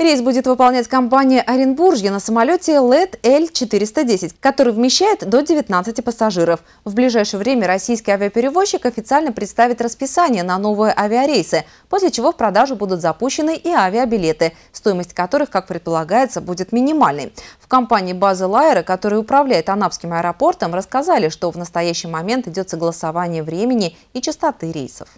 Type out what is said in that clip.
Рейс будет выполнять компания «Оренбуржья» на самолете LED L410, который вмещает до 19 пассажиров. В ближайшее время российский авиаперевозчик официально представит расписание на новые авиарейсы, после чего в продажу будут запущены и авиабилеты, стоимость которых, как предполагается, будет минимальной. В компании «База Лайера», которая управляет Анапским аэропортом, рассказали, что в настоящий момент идет согласование времени и частоты рейсов.